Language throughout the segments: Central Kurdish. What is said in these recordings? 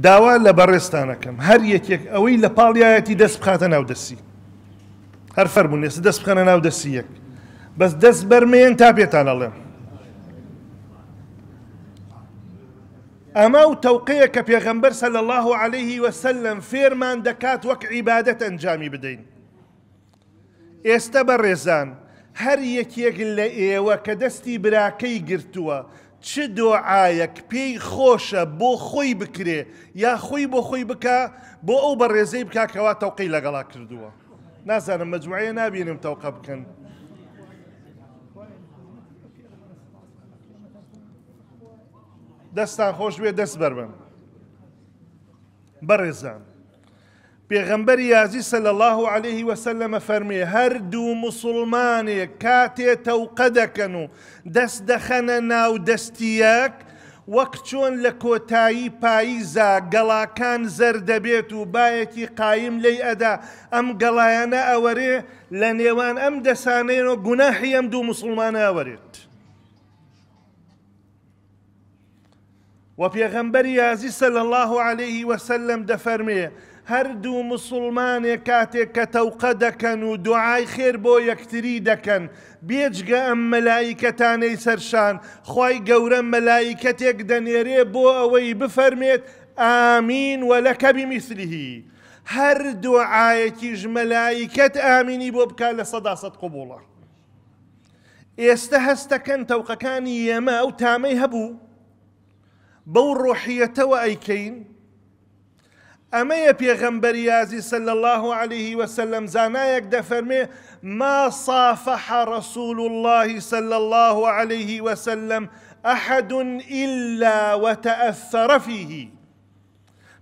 داوا لە بەڕێستانەکەم هەر یەکێک ئەوەی لە پاڵیایەتی دەست بخاتە ناودەسی هەر فەرمونون ێستا دەست بخەنە ناودەسی یەک بەس دەست بەرمێن تا پێتان ئەڵێم ئەمە و تەوقەیە کە پێغەمبەر سەل الله عليه وسلم فێرمان دەکات وەک عیبادەت ئەنجامی بدەین ئێستا بە ڕێزان هەر یەکێک لە ئێوە کە دەستی براکەی گرتووە چ دۆعاەک پێی خۆشە بۆ خۆی بکرێ یا خۆی بۆ خۆی بکە بۆ ئەو بە ڕێزەی بککەوە تەوقی لەگەڵا کردووە نازانم مەجموعە نابینم تەوقە بکەن. دەستان خۆش بێ دەست بەربم بەڕێزان. پیغمبر یازی صلی الله عليه وسلمە فرمی هر دو مسلمان کاتی دەکەن و دست دخن ناو دەستیەک وقت چون لە کۆتایی پاییزا گەڵاکان زەر دەبێت و باەکی قایم لی ئەدا ئەم گەڵایەنە ئەوەرێ لە نێوان ئەم دەسانێنەوە ام دو مسلمان مسلمانە ئەوەرێت. وەپێغەمبەری یازی سەل الله عليه وسلم دەفەرمێ هەردوو مسلمانێک کاتێک کە تەوقە دەکەن و دوعای خێر بۆ یەکتری دەکەن بێجگە ئەم مەلایکەتانەی سەرشان خی گەورە مەلایکەتێک دەنێرێ بۆ ئەوەی بفەرمێت ئامین و لەکەبی میسلیهی هەر دوعاەتیژ مەلایکەت ئامینی بۆ بکە لە سەدا سەد قوبوڵە ئێستا هەستەکەن تەوقەکانی ئێمە ئەو تامەی هەبوو بەو ڕۆحیەتەوە ئەیکەین اما يا پیغمبر يازي صلى الله عليه وسلم يك دفرمي ما صافح رسول الله صلى الله عليه وسلم أحد إلا وتأثر فيه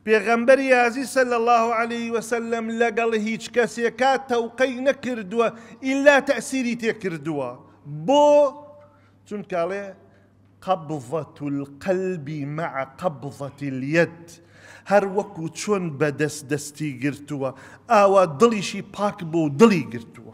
پیغمبر يازي صلى الله عليه وسلم لەگەڵ هیچ کەسێکا تەوقەی نەکردووە الا تەسیری تێکردووە بو چون قبضة القلب مع قبضة اليد هەر وەکو چۆن بەدەست دەستی گرتووە ئاوا دڵیشی پاک بوو دڵی گرتووە